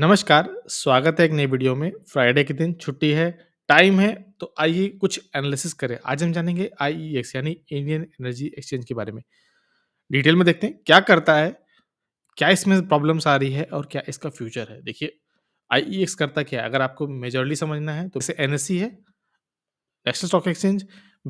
नमस्कार स्वागत है एक नई वीडियो में फ्राइडे के दिन छुट्टी है टाइम है तो आइए कुछ एनालिसिस करें आज हम जानेंगे आई एक्स e यानी इंडियन एनर्जी एक्सचेंज के बारे में डिटेल में देखते हैं क्या करता है क्या इसमें प्रॉब्लम्स आ रही है और क्या इसका फ्यूचर है देखिए आई एक्स e करता क्या है अगर आपको मेजोरली समझना है तो जैसे एन e है नेशनल स्टॉक एक्सचेंज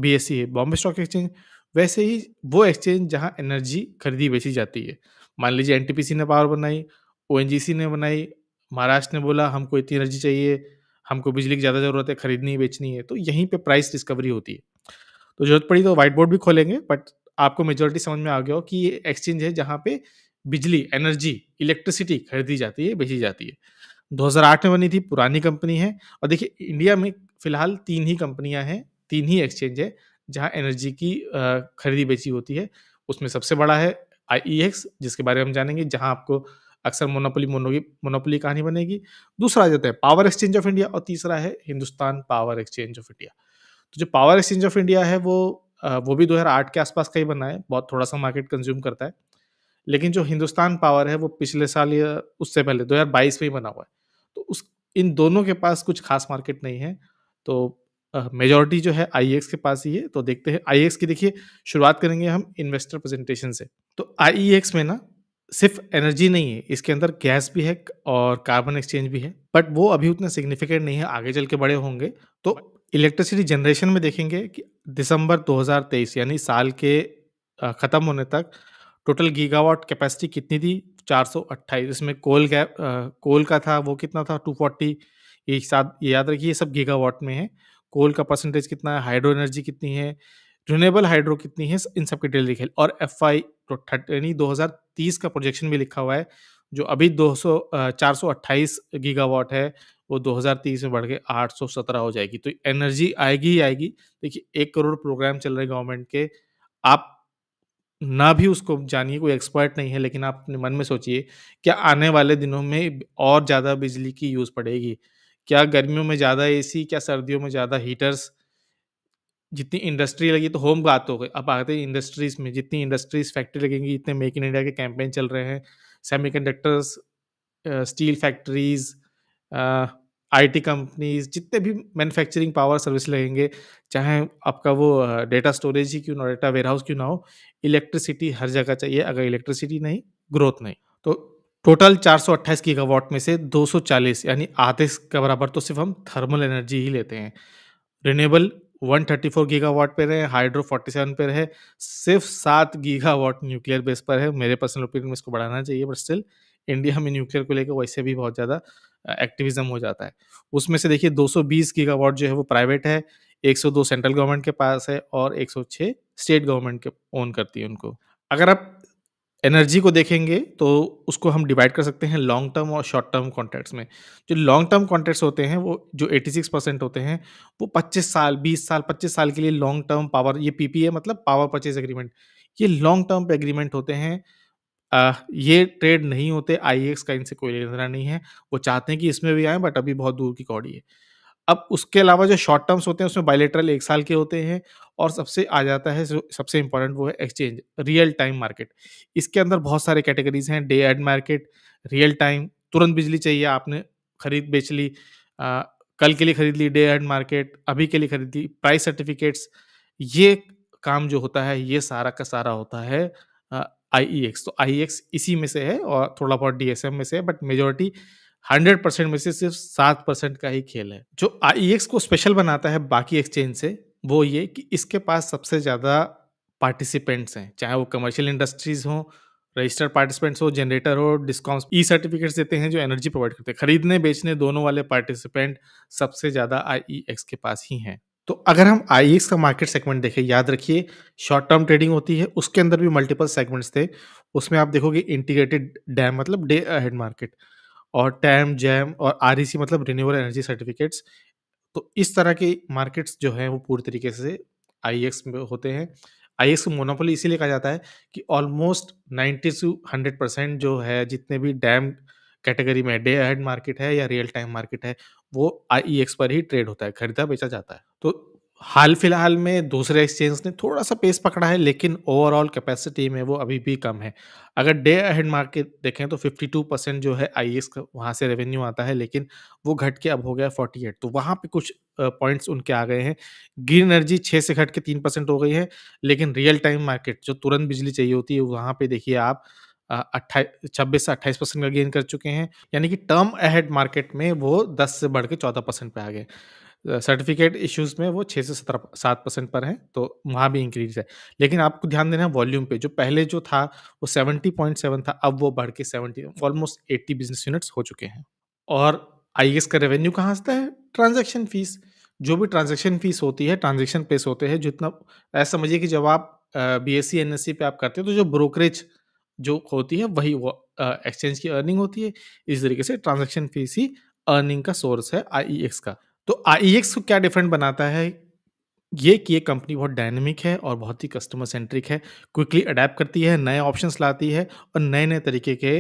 बी है बॉम्बे स्टॉक एक्सचेंज वैसे ही वो एक्सचेंज जहाँ एनर्जी खरीदी बेची जाती है मान लीजिए एन ने पावर बनाई ओ ने बनाई महाराष्ट्र ने बोला हमको इतनी एनर्जी चाहिए हमको बिजली की ज़्यादा ज़रूरत है खरीदनी है बेचनी है तो यहीं पे प्राइस डिस्कवरी होती है तो जरूरत पड़ी तो वाइट बोर्ड भी खोलेंगे बट आपको मेजोरिटी समझ में आ गया हो कि ये एक्सचेंज है जहाँ पे बिजली एनर्जी इलेक्ट्रिसिटी खरीदी जाती है बेची जाती है 2008 में बनी थी पुरानी कंपनी है और देखिए इंडिया में फिलहाल तीन ही कंपनियां हैं तीन ही एक्सचेंज है जहां एनर्जी की खरीदी बेची होती है उसमें सबसे बड़ा है आई e जिसके बारे में हम जानेंगे जहां आपको अक्सर मोनोपोली मोनोगी मोनोपोली कहानी बनेगी दूसरा आ जाता है पावर एक्सचेंज ऑफ इंडिया और तीसरा है Hindustan power exchange of India तो जो पावर एक्सचेंज ऑफ इंडिया है वो वो भी 2008 के आसपास का ही बना है बहुत थोड़ा सा मार्केट कंज्यूम करता है लेकिन जो हिंदुस्तान पावर है वो पिछले साल या उससे पहले 2022 में ही बना हुआ है तो उस इन दोनों के पास कुछ खास मार्केट नहीं है तो मेजोरिटी जो है आई के पास ही है तो देखते हैं आई की देखिए शुरुआत करेंगे हम इन्वेस्टर प्रेजेंटेशन से तो आई में ना सिर्फ एनर्जी नहीं है इसके अंदर गैस भी है और कार्बन एक्सचेंज भी है बट वो अभी उतना सिग्निफिकेंट नहीं है आगे चल के बड़े होंगे तो इलेक्ट्रिसिटी जनरेशन में देखेंगे कि दिसंबर 2023 यानी साल के ख़त्म होने तक टोटल गीगावाट कैपेसिटी कितनी थी अट्ठाईस इसमें कोल गैप कोल का था वो कितना था फोर्टी ये साथ ये याद रखिए सब गीगावाट में है कोल का परसेंटेज कितना है हाइड्रो एनर्जी कितनी है रिन्यूएबल हाइड्रो कितनी है इन सब की डिटेल लिखे और एफ आई तो यानी दो का प्रोजेक्शन भी लिखा हुआ है जो अभी दो सौ गीगावाट है वो 2030 में बढ़ के 817 हो जाएगी तो एनर्जी आएगी ही आएगी देखिए एक करोड़ प्रोग्राम चल रहे गवर्नमेंट के आप ना भी उसको जानिए कोई एक्सपर्ट नहीं है लेकिन आप अपने मन में सोचिए क्या आने वाले दिनों में और ज़्यादा बिजली की यूज़ पड़ेगी क्या गर्मियों में ज़्यादा एसी क्या सर्दियों में ज़्यादा हीटर्स जितनी इंडस्ट्री लगी तो होम बात हो गई अब आते हैं इंडस्ट्रीज में जितनी इंडस्ट्रीज फैक्ट्री लगेंगी इतने मेक इन इंडिया के कैंपेन चल रहे हैं semiconductors steel factories IT companies जितने भी मैन्युफैक्चरिंग पावर सर्विस लगेंगे चाहे आपका वो डेटा स्टोरेज ही क्यों ना डेटा वेयरहाउस क्यों ना हो इलेक्ट्रिसिटी हर जगह चाहिए अगर इलेक्ट्रिसिटी नहीं ग्रोथ नहीं तो टोटल 428 गीगावाट में से 240 यानी आधे का बराबर तो सिर्फ हम थर्मल एनर्जी ही लेते हैं renewable one thirty four gigawatt पे रहे हाइड्रो फोर्टी सेवन पे रहे सिर्फ सात वाट न्यूक्लियर बेस पर है मेरे पर्सनल ओपिनियन में इसको बढ़ाना चाहिए बट स्टिल इंडिया में न्यूक्लियर को लेकर वैसे भी बहुत ज़्यादा एक्टिविज्म हो जाता है उसमें से देखिए 220 गीगावाट जो है वो प्राइवेट है 102 सेंट्रल गवर्नमेंट के पास है और 106 स्टेट गवर्नमेंट के ओन करती है उनको अगर आप एनर्जी को देखेंगे तो उसको हम डिवाइड कर सकते हैं लॉन्ग टर्म और शॉर्ट टर्म कॉन्ट्रैक्ट्स में जो लॉन्ग टर्म कॉन्ट्रैक्ट्स होते हैं वो जो 86 परसेंट होते हैं वो 25 साल 20 साल 25 साल के लिए लॉन्ग टर्म पावर ये पीपीए मतलब पावर परचेज एग्रीमेंट ये लॉन्ग टर्म पे एग्रीमेंट होते हैं आ, ये ट्रेड नहीं होते आई का इनसे कोई लेना नहीं है वो चाहते हैं कि इसमें भी आए बट अभी बहुत दूर की कौड़ी है अब उसके अलावा जो शॉर्ट टर्म्स होते हैं उसमें बायलेटरल एक साल के होते हैं और सबसे आ जाता है सबसे इंपॉर्टेंट वो है एक्सचेंज रियल टाइम मार्केट इसके अंदर बहुत सारे कैटेगरीज हैं day ahead market real time तुरंत बिजली चाहिए आपने खरीद बेच ली आ, कल के लिए खरीद ली डे एड मार्केट अभी के लिए खरीद ली प्राइस सर्टिफिकेट्स ये काम जो होता है ये सारा का सारा होता है आई ई एक्स तो आई एक्स e इसी में से है और थोड़ा बहुत डी एस एम में से है बट मेजोरिटी हंड्रेड परसेंट में से सिर्फ सात परसेंट का ही खेल है जो आई e को स्पेशल बनाता है बाकी एक्सचेंज से वो ये कि इसके पास सबसे ज़्यादा पार्टिसिपेंट्स हैं चाहे वो कमर्शियल इंडस्ट्रीज हों रजिस्टर्ड पार्टिसिपेंट्स हो जनरेटर हो डिस्काउंट ई सर्टिफिकेट्स देते हैं जो एनर्जी प्रोवाइड करते हैं खरीदने बेचने दोनों वाले पार्टिसिपेंट सबसे ज़्यादा आई e के पास ही हैं तो अगर हम आई e का मार्केट सेगमेंट देखें याद रखिए शॉर्ट टर्म ट्रेडिंग होती है उसके अंदर भी मल्टीपल सेगमेंट्स थे उसमें आप देखोगे इंटीग्रेटेड डैम मतलब डे अहेड मार्केट और टैम जैम और आर e मतलब रिन्यूबल एनर्जी सर्टिफिकेट्स तो इस तरह के मार्केट्स जो हैं वो पूरी तरीके से आई e में होते हैं आई एक्स मोनोपोली इसीलिए कहा जाता है कि almost ninety to hundred percent जो है जितने भी डैम कैटेगरी में डे अहेड मार्केट है या रियल टाइम मार्केट है वो आई e पर ही ट्रेड होता है खरीदा बेचा जाता है तो हाल फिलहाल में दूसरे एक्सचेंज ने थोड़ा सा पेस पकड़ा है लेकिन ओवरऑल कैपेसिटी में वो अभी भी कम है अगर डे अहेड मार्केट देखें तो 52 परसेंट जो है आई e का वहाँ से रेवेन्यू आता है लेकिन वो घट के अब हो गया 48 तो वहाँ पे कुछ पॉइंट्स उनके आ गए हैं ग्रीन एनर्जी छः से घट के तीन परसेंट हो गई है लेकिन रियल टाइम मार्केट जो तुरंत बिजली चाहिए होती है वहाँ पर देखिए आप अट्ठाईस छब्बीस से अट्ठाईस परसेंट का गेन कर चुके हैं यानी कि टर्म अहेड मार्केट में वो दस से बढ़ के चौदह परसेंट पे आ गए सर्टिफिकेट इश्यूज में वो छः से सत्रह सात परसेंट पर हैं तो वहाँ भी इंक्रीज है लेकिन आपको ध्यान देना है वॉल्यूम पे जो पहले जो था वो सेवेंटी पॉइंट सेवन था अब वो बढ़ के seventy almost eighty business units हो चुके हैं और आई e का रेवेन्यू कहाँ आता है ट्रांजेक्शन फीस जो भी ट्रांजेक्शन फीस होती है ट्रांजेक्शन पेस होते हैं जितना ऐसा समझिए कि जब आप B S C N S C पे आप करते हो तो जो ब्रोकरेज जो होती है वही वो एक्सचेंज की अर्निंग होती है इस तरीके से ट्रांजेक्शन फीस ही अर्निंग का सोर्स है आई e का तो आई e को क्या डिफरेंट बनाता है ये कि ये कंपनी बहुत डायनेमिक है और बहुत ही कस्टमर सेंट्रिक है क्विकली अडेप्ट करती है नए ऑप्शंस लाती है और नए नए तरीके के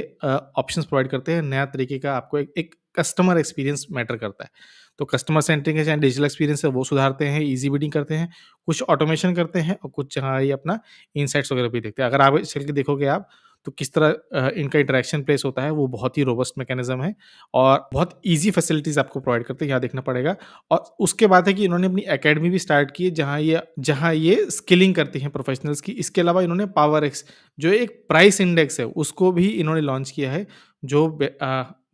ऑप्शंस प्रोवाइड करते हैं नया तरीके का आपको एक, एक कस्टमर एक्सपीरियंस मैटर करता है तो कस्टमर सेंट्रिक है चाहे डिजिटल एक्सपीरियंस है वो सुधारते हैं ईजी बीडिंग करते हैं कुछ ऑटोमेशन करते हैं और कुछ जहाँ ये अपना इनसाइट्स वगैरह भी देखते हैं अगर आप चल के देखोगे आप तो किस तरह इनका इंटरेक्शन प्लेस होता है वो बहुत ही रोबस्ट मैकेनिज्म है और बहुत ईजी फैसिलिटीज़ आपको प्रोवाइड करते हैं यहाँ देखना पड़ेगा और उसके बाद है कि इन्होंने अपनी अकेडमी भी स्टार्ट की है जहाँ ये जहाँ ये स्किलिंग करती हैं प्रोफेशनल्स की इसके अलावा इन्होंने पावर एक्स जो एक प्राइस इंडेक्स है उसको भी इन्होंने लॉन्च किया है जो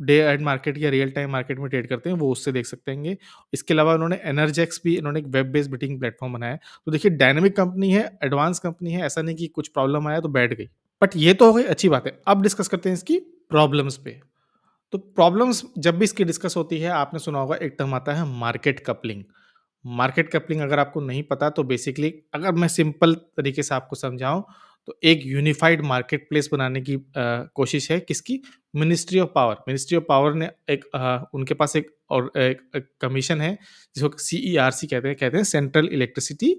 डे एड मार्केट या रियल टाइम मार्केट में ट्रेड करते हैं वो उससे देख सकते हैं इसके अलावा उन्होंने एनर्जेक्स भी इन्होंने एक वेब बेस्ड बिटिंग प्लेटफॉर्म बनाया तो देखिए डायनेमिक कंपनी है एडवांस कंपनी है ऐसा नहीं कि कुछ प्रॉब्लम आया तो बैठ गई बट ये तो हो गई अच्छी बात है अब डिस्कस करते हैं इसकी प्रॉब्लम्स पे तो प्रॉब्लम्स जब भी इसकी डिस्कस होती है आपने सुना होगा एक टर्म आता है मार्केट कपलिंग मार्केट कपलिंग अगर आपको नहीं पता तो बेसिकली अगर मैं सिंपल तरीके से आपको समझाऊं तो एक यूनिफाइड मार्केट प्लेस बनाने की आ, कोशिश है किसकी ministry of power ministry of power ने एक आ, उनके पास एक और एक, एक कमीशन है जिसको सी ई e कहते हैं कहते हैं सेंट्रल इलेक्ट्रिसिटी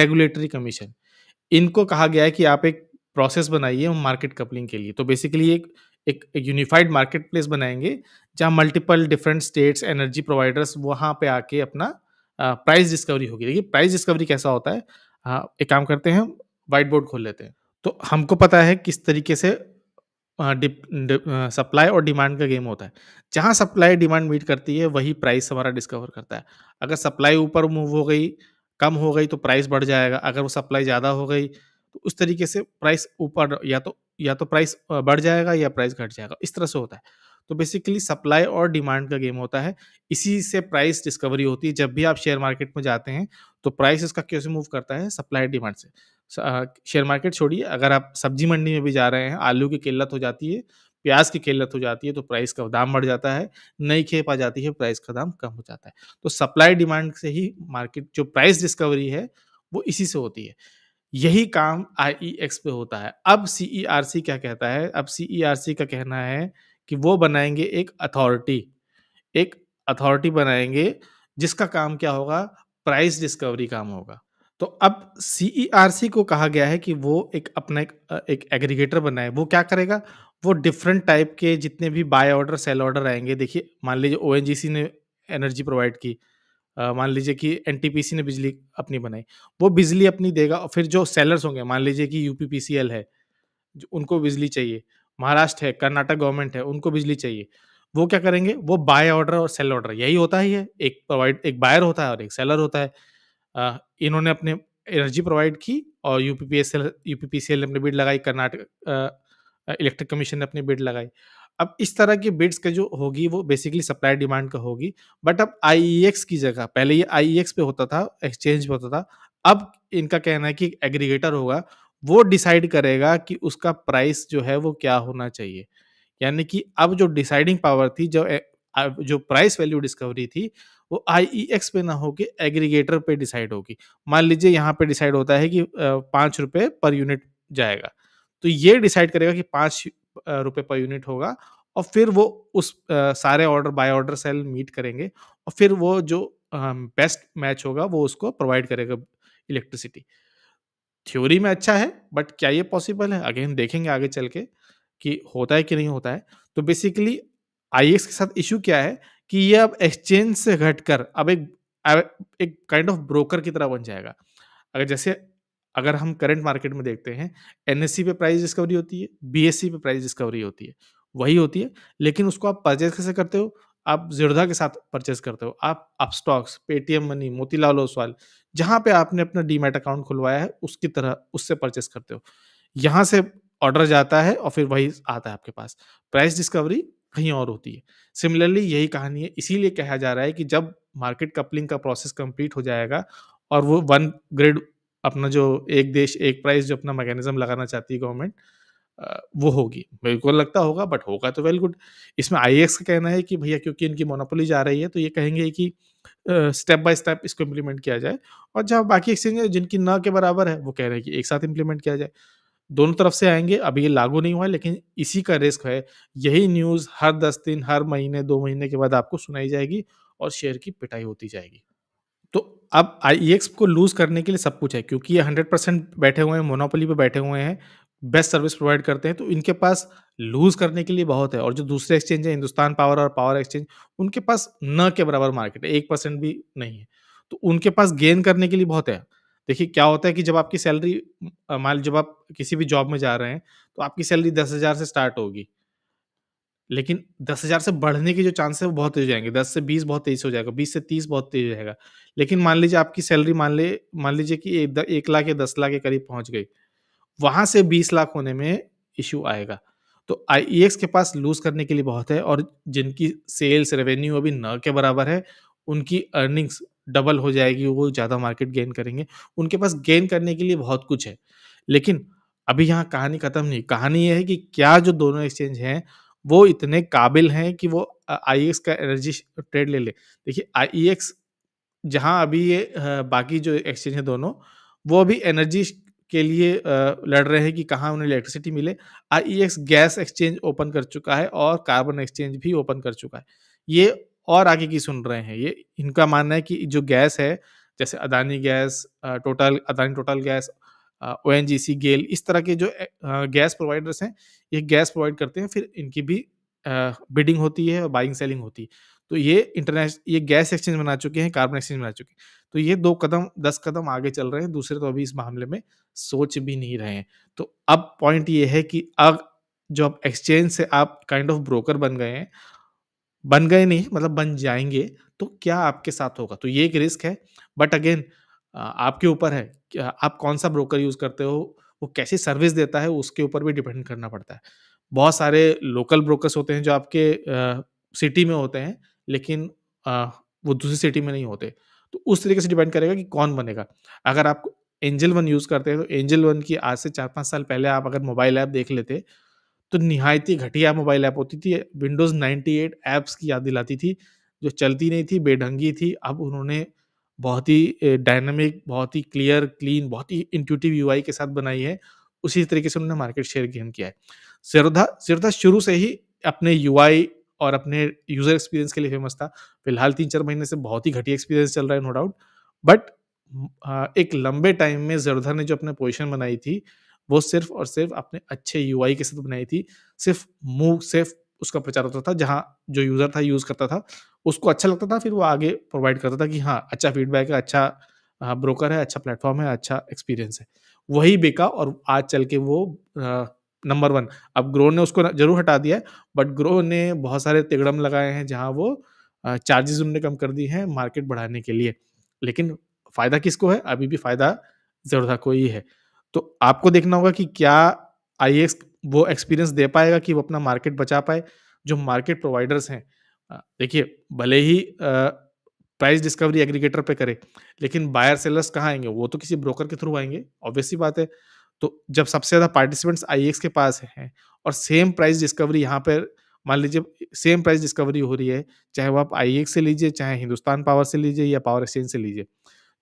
रेगुलेटरी कमीशन इनको कहा गया है कि आप एक प्रोसेस बनाई है हम मार्केट कपलिंग के लिए तो बेसिकली एक एक यूनिफाइड मार्केट प्लेस बनाएंगे जहाँ multiple different states energy providers वहाँ पे आके अपना प्राइस डिस्कवरी होगी देखिए प्राइस डिस्कवरी कैसा होता है आ, हाँ, एक काम करते हैं हम वाइट बोर्ड खोल लेते हैं तो हमको पता है किस तरीके से सप्लाई और डिमांड का गेम होता है जहाँ सप्लाई डिमांड मीट करती है वही प्राइस हमारा डिस्कवर करता है अगर सप्लाई ऊपर मूव हो गई कम हो गई तो प्राइस बढ़ जाएगा अगर वो सप्लाई ज़्यादा हो गई तो उस तरीके से प्राइस ऊपर या तो या तो प्राइस बढ़ जाएगा या प्राइस घट जाएगा इस तरह से होता है तो बेसिकली सप्लाई और डिमांड का गेम होता है इसी से प्राइस डिस्कवरी होती है जब भी आप शेयर मार्केट में जाते हैं तो प्राइस इसका कैसे मूव करता है सप्लाई डिमांड से शेयर मार्केट छोड़िए अगर आप सब्जी मंडी में भी जा रहे हैं आलू की किल्लत हो जाती है प्याज की किल्लत हो जाती है तो प्राइस का दाम बढ़ जाता है नई खेप आ जाती है प्राइस का दाम कम हो जाता है तो सप्लाई डिमांड से ही मार्केट जो प्राइस डिस्कवरी है वो इसी से होती है यही काम आई एक्स e पे होता है अब सी e क्या कहता है अब सी e का कहना है कि वो बनाएंगे एक अथॉरिटी एक अथॉरिटी बनाएंगे जिसका काम क्या होगा प्राइस डिस्कवरी काम होगा तो अब सी को कहा गया है कि वो एक अपना एक, एक एग्रीगेटर बनाए वो क्या करेगा वो डिफरेंट टाइप के जितने भी बाय ऑर्डर सेल ऑर्डर आएंगे देखिए मान लीजिए ओ ने एनर्जी प्रोवाइड की मान लीजिए कि एन ने बिजली अपनी बनाई वो बिजली अपनी देगा और फिर जो सेलर्स होंगे मान लीजिए कि यू है उनको बिजली चाहिए महाराष्ट्र है कर्नाटक गवर्नमेंट है उनको बिजली चाहिए वो क्या करेंगे वो बाय ऑर्डर और सेल ऑर्डर यही होता ही है एक प्रोवाइड एक बायर होता है और एक सेलर होता है आ, इन्होंने अपने एनर्जी प्रोवाइड की और यूपीपीएसएल यूपीपीसीएल ने अपनी बिड लगाई कर्नाटक इलेक्ट्रिक कमीशन ने अपनी बिड लगाई अब इस तरह की बिड्स का जो होगी वो बेसिकली सप्लाई डिमांड का होगी बट अब आई e की जगह पहले ये आई e पे होता था एक्सचेंज पे होता था अब इनका कहना है कि एग्रीगेटर होगा वो डिसाइड करेगा कि उसका प्राइस जो है वो क्या होना चाहिए यानी कि अब जो डिसाइडिंग पावर थी जो जो प्राइस वैल्यू डिस्कवरी थी वो आई e पे ना होके एग्रीगेटर पे डिसाइड होगी मान लीजिए यहाँ पे डिसाइड होता है कि पाँच रुपये पर यूनिट जाएगा तो ये डिसाइड करेगा कि पाँच रुपए पर यूनिट होगा और फिर वो उस सारे order buy order sell meet करेंगे और फिर वो जो बेस्ट मैच होगा वो उसको प्रोवाइड करेगा इलेक्ट्रिसिटी थ्योरी में अच्छा है बट क्या ये पॉसिबल है अगेन देखेंगे आगे चल के कि होता है कि नहीं होता है तो बेसिकली आई के साथ इशू क्या है कि ये अब एक्सचेंज से घटकर अब एक एक काइंड ऑफ ब्रोकर की तरह बन जाएगा अगर जैसे अगर हम करंट मार्केट में देखते हैं एन e पे प्राइस डिस्कवरी होती है बी e पे प्राइस डिस्कवरी होती है वही होती है लेकिन उसको आप परचेज कैसे करते हो आप जीरोधा के साथ परचेज करते हो आप आप stocks Paytm money Motilal Oswal जहाँ पे आपने अपना डीमेट अकाउंट खुलवाया है उसकी तरह उससे परचेज करते हो यहाँ से ऑर्डर जाता है और फिर वही आता है आपके पास प्राइस डिस्कवरी कहीं और होती है सिमिलरली यही कहानी है इसीलिए कहा जा रहा है कि जब मार्केट कपलिंग का प्रोसेस कंप्लीट हो जाएगा और वो वन ग्रेड अपना जो एक देश एक प्राइस जो अपना मैकेनिज्म लगाना चाहती है गवर्नमेंट वो होगी मेरे को लगता होगा बट होगा तो वेल गुड इसमें आई का कहना है कि भैया क्योंकि इनकी मोनोपोली जा रही है तो ये कहेंगे कि स्टेप बाय स्टेप इसको इम्प्लीमेंट किया जाए और जहाँ बाकी एक्सचेंज है जिनकी न के बराबर है वो कह रहे हैं कि एक साथ इम्प्लीमेंट किया जाए दोनों तरफ से आएंगे अभी ये लागू नहीं हुआ है लेकिन इसी का रिस्क है यही न्यूज़ हर दस दिन हर महीने दो महीने के बाद आपको सुनाई जाएगी और शेयर की पिटाई होती जाएगी तो अब आई को लूज़ करने के लिए सब कुछ है क्योंकि ये हंड्रेड परसेंट बैठे हुए हैं मोनोपोली पे बैठे हुए हैं बेस्ट सर्विस प्रोवाइड करते हैं तो इनके पास लूज़ करने के लिए बहुत है और जो दूसरे एक्सचेंज है हिंदुस्तान पावर और पावर एक्सचेंज उनके पास न के बराबर मार्केट है एक परसेंट भी नहीं है तो उनके पास गेन करने के लिए बहुत है देखिए क्या होता है कि जब आपकी सैलरी मान जब आप किसी भी जॉब में जा रहे हैं तो आपकी सैलरी दस हज़ार से स्टार्ट होगी लेकिन दस हजार से बढ़ने के जो चांस है वो बहुत तेज हो जाएंगे दस से बीस बहुत तेज हो जाएगा बीस से तीस बहुत तेज हो जाएगा लेकिन मान लीजिए आपकी सैलरी मान ले मान लीजिए कि एक, एक लाख या दस लाख के करीब पहुंच गई वहां से बीस लाख होने में इश्यू आएगा तो आई e के पास लूज करने के लिए बहुत है और जिनकी सेल्स रेवेन्यू अभी न के बराबर है उनकी अर्निंग्स डबल हो जाएगी वो ज़्यादा मार्केट गेन करेंगे उनके पास गेन करने के लिए बहुत कुछ है लेकिन अभी यहाँ कहानी खत्म नहीं कहानी यह है कि क्या जो दोनों एक्सचेंज हैं वो इतने काबिल हैं कि वो आई e का एनर्जी ट्रेड ले ले देखिए आई e जहाँ अभी ये बाकी जो एक्सचेंज है दोनों वो अभी एनर्जी के लिए लड़ रहे हैं कि कहाँ उन्हें इलेक्ट्रिसिटी मिले आई गैस एक्सचेंज ओपन कर चुका है और कार्बन एक्सचेंज भी ओपन कर चुका है ये और आगे की सुन रहे हैं ये इनका मानना है कि जो गैस है जैसे Adani gas total Adani total gas O N G C GAIL इस तरह के जो गैस प्रोवाइडर्स हैं ये गैस प्रोवाइड करते हैं फिर इनकी भी बिडिंग होती है और बाइंग सेलिंग होती है तो ये इंटरनेशनल ये गैस एक्सचेंज बना चुके हैं कार्बन एक्सचेंज बना चुके हैं तो ये दो कदम दस कदम आगे चल रहे हैं दूसरे तो अभी इस मामले में सोच भी नहीं रहे हैं तो अब पॉइंट ये है कि अब जो अब एक्सचेंज से आप काइंड ऑफ ब्रोकर बन गए हैं बन गए नहीं मतलब बन जाएंगे तो क्या आपके साथ होगा तो ये एक रिस्क है बट अगेन आपके ऊपर है आप कौन सा ब्रोकर यूज़ करते हो वो कैसी सर्विस देता है उसके ऊपर भी डिपेंड करना पड़ता है बहुत सारे लोकल ब्रोकर्स होते हैं जो आपके सिटी में होते हैं लेकिन आ, वो दूसरी सिटी में नहीं होते तो उस तरीके से डिपेंड करेगा कि कौन बनेगा अगर आप एंजल वन यूज़ करते हैं तो एंजल वन की आज से चार पाँच साल पहले आप अगर मोबाइल ऐप देख लेते तो निहायती घटिया मोबाइल ऐप होती थी विंडोज़ एट ऐप्स की याद दिलाती थी जो चलती नहीं थी बेढंगी थी अब उन्होंने बहुत ही डायनामिक बहुत ही क्लियर क्लीन बहुत ही इंट्यूटिव यूआई के साथ बनाई है उसी तरीके से उन्होंने मार्केट शेयर गेन किया है सिरधा सिरधा शुरू से ही अपने यूआई और अपने यूजर एक्सपीरियंस के लिए फेमस था फिलहाल तीन चार महीने से बहुत ही घटिया एक्सपीरियंस चल रहा है नो डाउट बट एक लंबे टाइम में जरोधा ने जो अपने पोजिशन बनाई थी वो सिर्फ और सिर्फ अपने अच्छे यूआई के साथ बनाई थी सिर्फ मूव सिर्फ उसका प्रचार होता था जहाँ जो यूज़र था यूज़ करता था उसको अच्छा लगता था फिर वो आगे प्रोवाइड करता था कि हाँ अच्छा फीडबैक है अच्छा ब्रोकर हाँ, है अच्छा प्लेटफॉर्म है अच्छा एक्सपीरियंस है वही बेका और आज चल के वो नंबर वन अब ग्रो ने उसको जरूर हटा दिया है बट ग्रो ने बहुत सारे तिगड़म लगाए हैं जहाँ वो चार्जेस उन्होंने कम कर दी हैं मार्केट बढ़ाने के लिए लेकिन फ़ायदा किसको है अभी भी फ़ायदा ज़रूरत को ही है तो आपको देखना होगा कि क्या आई वो एक्सपीरियंस दे पाएगा कि वो अपना मार्केट बचा पाए जो मार्केट प्रोवाइडर्स हैं देखिए भले ही प्राइस डिस्कवरी एग्रीगेटर पे करे लेकिन बायर सेलर्स कहाँ आएंगे वो तो किसी ब्रोकर के थ्रू आएंगे ऑब्वियसली बात है तो जब सबसे ज़्यादा पार्टिसिपेंट्स आई के पास हैं और सेम प्राइस डिस्कवरी यहाँ पर मान लीजिए सेम प्राइस डिस्कवरी हो रही है चाहे वो आप आई से लीजिए चाहे हिंदुस्तान पावर से लीजिए या पावर एक्सचेंज से लीजिए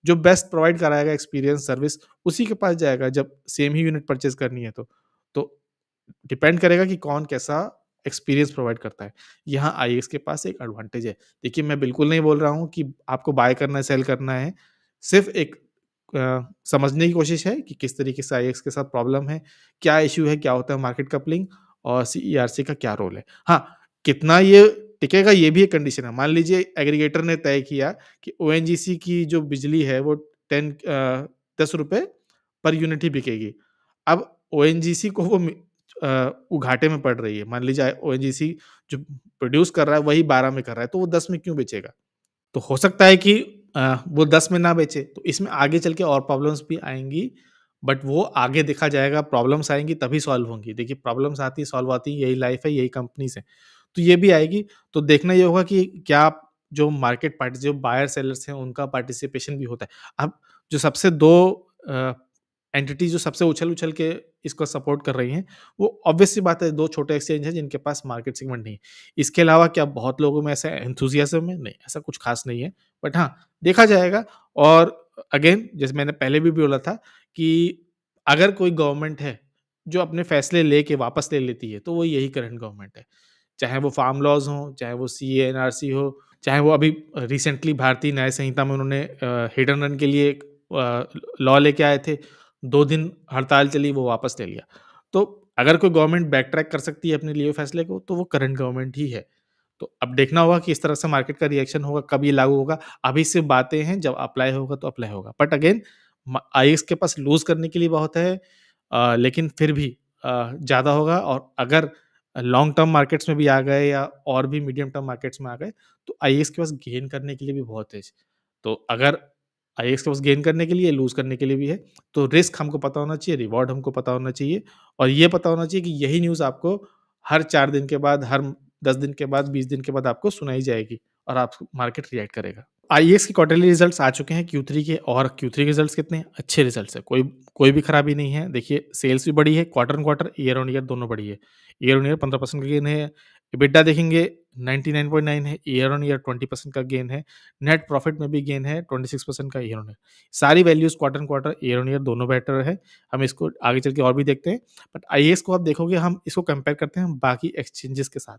जो बेस्ट प्रोवाइड कराएगा एक्सपीरियंस सर्विस उसी के पास जाएगा जब सेम ही यूनिट परचेज करनी है तो डिपेंड करेगा कि कौन कैसा एक्सपीरियंस प्रोवाइड करता है यहाँ आई के पास एक एडवांटेज है देखिए मैं बिल्कुल नहीं बोल रहा हूँ कि आपको बाय करना है सेल करना है सिर्फ एक आ, समझने की कोशिश है कि किस तरीके से आई के साथ प्रॉब्लम है क्या इश्यू है क्या होता है मार्केट कपलिंग और सी का क्या रोल है हाँ कितना ये टिकेगा ये भी एक कंडीशन है मान लीजिए एग्रीगेटर ने तय किया कि ओ की जो बिजली है वो टेन दस रुपये पर यूनिट ही बिकेगी अब ओ को वो वो घाटे में पड़ रही है मान लीजिए ओ जो प्रोड्यूस कर रहा है वही बारह में कर रहा है तो वो दस में क्यों बेचेगा तो हो सकता है कि वो दस में ना बेचे तो इसमें आगे चल के और प्रॉब्लम्स भी आएंगी बट वो आगे देखा जाएगा प्रॉब्लम्स आएंगी तभी सॉल्व होंगी देखिए प्रॉब्लम्स आती सॉल्व आती यही लाइफ है यही कंपनीज है तो ये भी आएगी तो देखना ये होगा कि क्या जो मार्केट पार्टी जो बायर सेलर्स हैं उनका पार्टिसिपेशन भी होता है अब जो सबसे दो एंटिटीज जो सबसे उछल उछल के इसको सपोर्ट कर रही हैं वो ऑब्वियसली बात है दो छोटे एक्सचेंज हैं जिनके पास मार्केट सेगमेंट नहीं है इसके अलावा क्या बहुत लोगों में ऐसा एंथुजियाजम है नहीं ऐसा कुछ खास नहीं है बट हाँ देखा जाएगा और अगेन जैसे मैंने पहले भी बोला था कि अगर कोई गवर्नमेंट है जो अपने फैसले लेके वापस ले लेती है तो वो यही करंट गवर्नमेंट है चाहे वो फार्म लॉज हो चाहे वो सी एन आर सी हो चाहे वो अभी रिसेंटली भारतीय न्याय संहिता में उन्होंने हिडन रन के लिए लॉ लेके आए थे दो दिन हड़ताल चली वो वापस ले लिया तो अगर कोई गवर्नमेंट बैक ट्रैक कर सकती है अपने लिए फैसले को तो वो करंट गवर्नमेंट ही है तो अब देखना होगा कि इस तरह से मार्केट का रिएक्शन होगा कब ये लागू होगा अभी सिर्फ बातें हैं जब अप्लाई होगा तो अप्लाई होगा बट अगेन आई के पास लूज करने के लिए बहुत है आ, लेकिन फिर भी ज़्यादा होगा और अगर लॉन्ग टर्म मार्केट्स में भी आ गए या और भी मीडियम टर्म मार्केट्स में आ गए तो आई के पास गेन करने के लिए भी बहुत है तो अगर आई एक्स गेन करने के लिए लूज़ करने के लिए भी है तो रिस्क हमको पता होना चाहिए रिवॉर्ड हमको पता होना चाहिए और ये पता होना चाहिए कि यही न्यूज़ आपको हर चार दिन के बाद हर दस दिन के बाद बीस दिन के बाद आपको सुनाई जाएगी और आप मार्केट रिएक्ट करेगा आई के क्वार्टरली रिजल्ट्स आ चुके हैं क्यू के और क्यू के रिजल्ट्स कितने अच्छे रिजल्ट्स है कोई कोई भी खराबी नहीं है देखिए सेल्स भी बढ़ी है quarter quarter year on year दोनों बढ़ी है ईयर ऑन ईयर पंद्रह परसेंट का गेन है बिड्डा देखेंगे 99.9 है ईयर ऑन ईयर 20 परसेंट का गेन है नेट प्रॉफिट में भी गेन है 26 परसेंट का ईयर ऑन ईयर सारी values quarter and quarter year on year दोनों बेटर है हम इसको आगे चल के और भी देखते हैं बट आई को आप देखोगे हम इसको कंपेयर करते हैं बाकी एक्सचेंजेस के साथ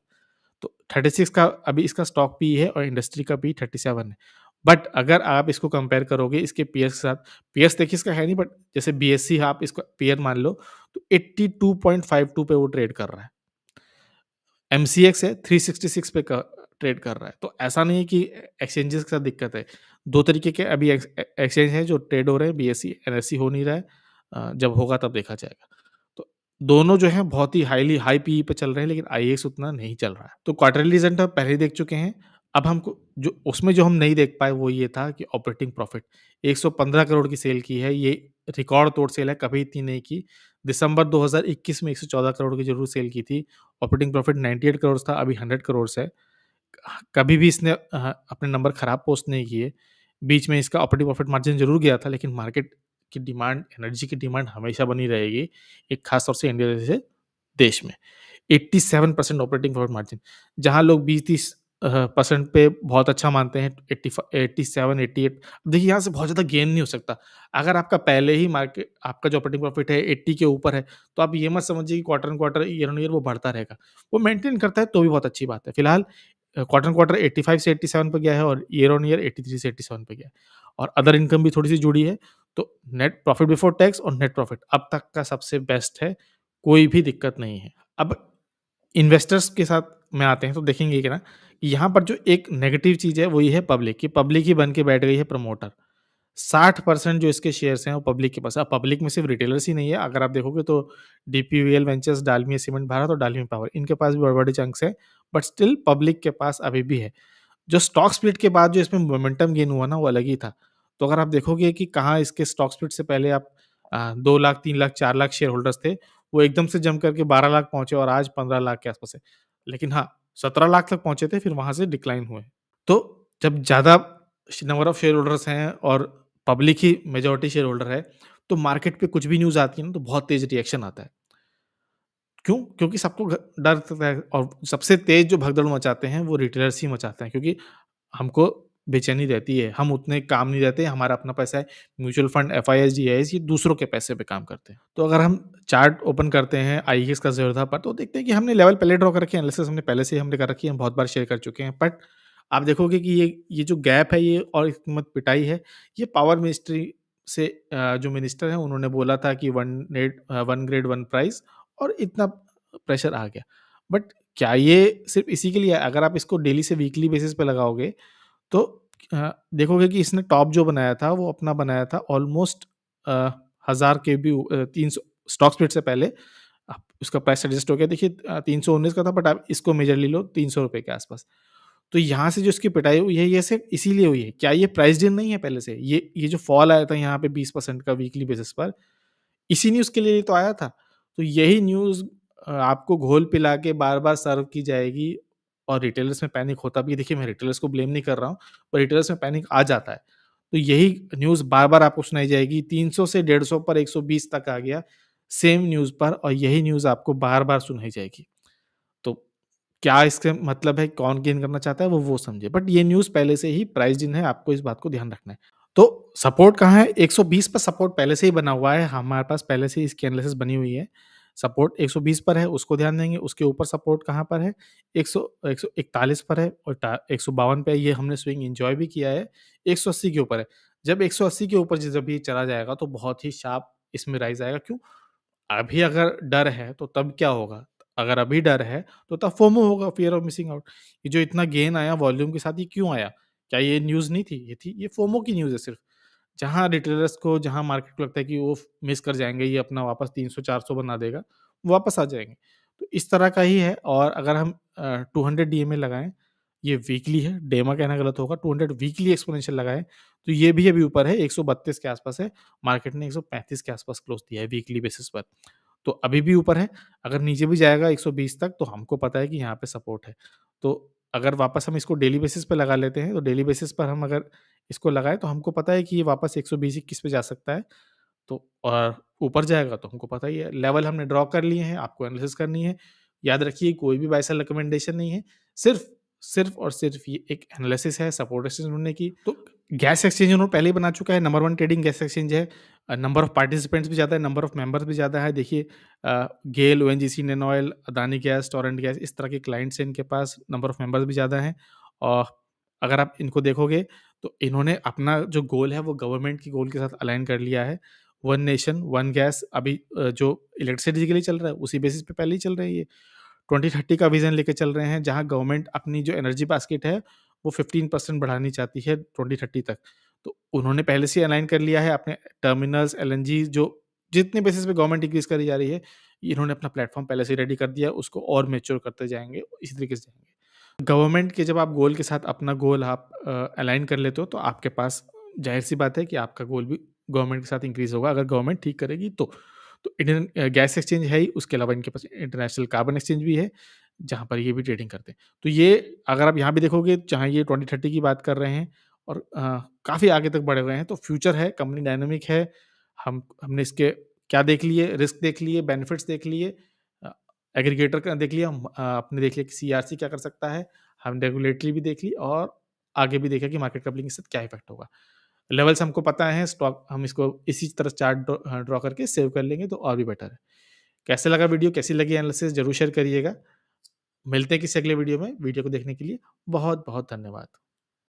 तो 36 का अभी इसका स्टॉक पी है और इंडस्ट्री का पी 37 है बट अगर आप इसको कंपेयर करोगे इसके पीएस के साथ पीएस देखिए इसका है नहीं बट जैसे बी आप इसका पीयर मान लो तो 82.52 पे वो ट्रेड कर रहा है एम सी एक्स है थ्री सिक्सटी सिक्स पे कर, ट्रेड कर रहा है तो ऐसा नहीं है कि एक्सचेंजेस के साथ दिक्कत है दो तरीके के अभी एक्सचेंज हैं जो ट्रेड हो रहे हैं B S C N S C हो नहीं रहा है जब होगा तब देखा जाएगा तो दोनों जो है बहुत ही हाईली हाई पी पे चल रहे हैं लेकिन आई एक्स e उतना नहीं चल रहा है तो क्वार्टरली रिजल्ट हम पहले देख चुके हैं अब हमको जो उसमें जो हम नहीं देख पाए वो ये था कि ऑपरेटिंग प्रॉफिट 115 करोड़ की सेल की है ये रिकॉर्ड तोड़ सेल है कभी इतनी नहीं की दिसंबर 2021 में 114 करोड़ की जरूर सेल की थी ऑपरेटिंग प्रॉफिट 98 करोड़ था अभी 100 करोड़ है कभी भी इसने अपने नंबर ख़राब पोस्ट नहीं किए बीच में इसका ऑपरेटिंग प्रॉफिट मार्जिन जरूर गया था लेकिन मार्केट की डिमांड एनर्जी की डिमांड हमेशा बनी रहेगी एक खास तौर से इंडिया जैसे देश में 87 परसेंट ऑपरेटिंग प्रॉफिट मार्जिन जहां लोग 20 तीस परसेंट पे बहुत अच्छा मानते हैं eighty eighty seven eighty eight देखिए यहाँ से बहुत ज़्यादा गेन नहीं हो सकता अगर आपका पहले ही मार्केट आपका जो ऑपरेटिंग प्रॉफिट है एट्टी के ऊपर है तो आप ये मत समझिए कि quarter quarter year on year वो बढ़ता रहेगा वो मेंटेन करता है तो भी बहुत अच्छी बात है फिलहाल क्वार्टर क्वार्टर फाइव से एट्टी सेवन पर गया है और ईयर ऑन ईयर थ्री से एट्टी सेवन पर गया है और अदर इनकम भी थोड़ी सी जुड़ी है तो नेट प्रॉफिट बिफोर टैक्स और नेट प्रॉफिट अब तक का सबसे बेस्ट है कोई भी दिक्कत नहीं है अब इन्वेस्टर्स के साथ में आते हैं तो देखेंगे कि ना यहाँ पर जो एक नेगेटिव चीज़ है वो ये है पब्लिक कि पब्लिक ही बन के बैठ गई है प्रमोटर साठ परसेंट जो इसके शेयर्स हैं वो पब्लिक के पास अब पब्लिक में सिर्फ रिटेलर्स ही नहीं है अगर आप देखोगे तो D P V L ventures Dalmia cement Bharat और डालमिया पावर इनके पास भी बड़े बड़े चंक्स हैं बट स्टिल पब्लिक के पास अभी भी है जो स्टॉक स्प्लिट के बाद जो इसमें मोमेंटम गेन हुआ ना वो अलग ही था तो अगर आप देखोगे कि कहाँ इसके स्टॉक स्प्लिट से पहले आप दो लाख तीन लाख चार लाख शेयर होल्डर्स थे वो एकदम से जम करके बारह लाख पहुंचे और आज पंद्रह लाख के आसपास है लेकिन हाँ सत्रह लाख तक पहुंचे थे फिर वहां से डिक्लाइन हुए तो जब ज़्यादा नंबर ऑफ शेयर होल्डर्स हैं और पब्लिक ही मेजोरिटी शेयर होल्डर है तो मार्केट पे कुछ भी न्यूज़ आती है ना तो बहुत तेज रिएक्शन आता है क्यों क्योंकि सबको डर है और सबसे तेज जो भगदड़ मचाते हैं वो रिटेलर्स ही मचाते हैं क्योंकि हमको बेचैनी रहती है हम उतने काम नहीं रहते हमारा अपना पैसा है mutual fund F I S D ये दूसरों के पैसे पे काम करते हैं तो अगर हम चार्ट ओपन करते हैं आई एस e का जरूरत पर तो देखते हैं कि हमने लेवल पहले ड्रॉ कर रखे हैं एनालिसिस हमने पहले से हमने कर रखी है हम बहुत बार शेयर कर चुके हैं बट आप देखोगे कि ये ये जो गैप है ये और कीमत पिटाई है ये पावर मिनिस्ट्री से जो मिनिस्टर हैं उन्होंने बोला था कि one grid one grid one price और इतना प्रेशर आ गया बट क्या ये सिर्फ इसी के लिए अगर आप इसको डेली से वीकली बेसिस पे लगाओगे तो देखोगे कि इसने टॉप जो बनाया था वो अपना बनाया था ऑलमोस्ट हज़ार के भी तीन सौ स्टॉक स्प्रिट से पहले उसका प्राइस एडजस्ट हो गया देखिए तीन सौ उन्नीस का था बट आप इसको मेजरली लो तीन सौ रुपये के आसपास तो यहाँ से जो इसकी पिटाई हुई है ये सिर्फ इसीलिए हुई है क्या ये प्राइस डिन नहीं है पहले से ये ये जो फॉल आया था यहाँ पे बीस परसेंट का वीकली बेसिस पर इसी न्यूज़ के लिए तो आया था तो यही न्यूज़ आपको घोल पिला के बार बार सर्व की जाएगी और रिटेलर्स में पैनिक होता भी देखिए मैं रिटेलर्स को ब्लेम नहीं कर रहा हूँ पर रिटेलर्स में पैनिक आ जाता है तो यही न्यूज़ बार बार आपको सुनाई जाएगी 300 से 150 पर 120 तक आ गया सेम न्यूज़ पर और यही न्यूज़ आपको बार बार सुनाई जाएगी तो क्या इसके मतलब है कौन गेन करना चाहता है वो वो समझे बट ये न्यूज़ पहले से ही प्राइस इन है आपको इस बात को ध्यान रखना है तो सपोर्ट कहाँ है 120 पर सपोर्ट पहले से ही बना हुआ है हमारे पास पहले से इसकी एनालिसिस बनी हुई है सपोर्ट 120 पर है उसको ध्यान देंगे उसके ऊपर सपोर्ट कहाँ पर है 100 141 पर है और एक पे ये हमने स्विंग एंजॉय भी किया है 180 के ऊपर है जब 180 के ऊपर जब ये चला जाएगा तो बहुत ही शार्प इसमें राइज आएगा क्यों अभी अगर डर है तो तब क्या होगा अगर अभी डर है तो तब फोमो होगा फियर ऑफ मिसिंग आउट ये जो इतना गेन आया वॉल्यूम के साथ ये क्यों आया क्या ये न्यूज़ नहीं थी ये थी ये फोमो की न्यूज़ है सिर्फ जहाँ रिटेलर्स को जहाँ मार्केट को लगता है कि वो मिस कर जाएंगे ये अपना वापस 300-400 बना देगा वापस आ जाएंगे तो इस तरह का ही है और अगर हम टू हंड्रेड डी लगाएं ये वीकली है डेमा कहना गलत होगा 200 वीकली एक्सपोनेंशियल लगाएं तो ये भी अभी ऊपर है एक के आसपास है मार्केट ने एक के आसपास क्लोज दिया है वीकली बेसिस पर तो अभी भी ऊपर है अगर नीचे भी जाएगा 120 तक तो हमको पता है कि यहाँ पे सपोर्ट है तो अगर वापस हम इसको डेली बेसिस पर लगा लेते हैं तो डेली बेसिस पर हम अगर इसको लगाए तो हमको पता है कि ये वापस एक किस पे जा सकता है तो और ऊपर जाएगा तो हमको पता ही है लेवल हमने ड्रॉ कर लिए हैं आपको एनालिसिस करनी है याद रखिए कोई भी बाइसल रिकमेंडेशन नहीं है सिर्फ सिर्फ और सिर्फ ये एक एनालिसिस है सपोर्ट एक्सचेंज ढूंढने की तो गैस एक्सचेंज उन्होंने पहले ही बना चुका है number one trading gas exchange है नंबर ऑफ पार्टिसिपेंट्स भी ज़्यादा है नंबर ऑफ मेंबर्स भी ज़्यादा है देखिए GAIL O N G C नैन oil Adani gas Torrent gas इस तरह के क्लाइंट्स हैं इनके पास नंबर ऑफ मेंबर्स भी ज़्यादा हैं और अगर आप इनको देखोगे तो इन्होंने अपना जो गोल है वो गवर्नमेंट की गोल के साथ अलाइन कर लिया है वन नेशन वन गैस अभी जो इलेक्ट्रिसिटी के लिए चल रहा है उसी बेसिस पे पहले ही चल रही है ट्वेंटी थर्टी का विजन लेके चल रहे हैं जहाँ गवर्नमेंट अपनी जो एनर्जी बास्केट है वो फिफ्टीन परसेंट बढ़ानी चाहती है ट्वेंटी थर्टी तक तो उन्होंने पहले से अलाइन कर लिया है अपने टर्मिनल्स एल जो जितने बेसिस पे गवर्नमेंट इंक्रीज करी जा रही है इन्होंने अपना प्लेटफॉर्म पहले से रेडी कर दिया उसको और मेच्योर करते जाएंगे इसी तरीके से जाएंगे गवर्नमेंट के जब आप गोल के साथ अपना गोल आप अलाइन कर लेते हो तो आपके पास जाहिर सी बात है कि आपका गोल भी गवर्नमेंट के साथ इंक्रीज होगा अगर गवर्नमेंट ठीक करेगी तो तो इंडियन गैस एक्सचेंज है ही उसके अलावा इनके पास इंटरनेशनल कार्बन एक्सचेंज भी है जहाँ पर ये भी ट्रेडिंग करते हैं तो ये अगर आप यहाँ भी देखोगे जहाँ ये ट्वेंटी थर्टी की बात कर रहे हैं और काफ़ी आगे तक बढ़े हुए हैं तो फ्यूचर है कंपनी डायनामिक है हम हमने इसके क्या देख लिए रिस्क देख लिए बेनिफिट्स देख लिए एग्रीगेटर का देख लिया आपने देख लिया कि सीआरसी क्या कर सकता है हम रेगुलेटरी भी देख ली और आगे भी देखा कि मार्केट कपलिंग के साथ क्या इफेक्ट होगा लेवल्स हमको पता है स्टॉक हम इसको इसी तरह चार्ट ड्रॉ करके सेव कर लेंगे तो और भी बेटर है कैसे लगा वीडियो कैसी लगी एनालिसिस जरूर शेयर करिएगा मिलते हैं किसी अगले वीडियो में वीडियो को देखने के लिए बहुत बहुत धन्यवाद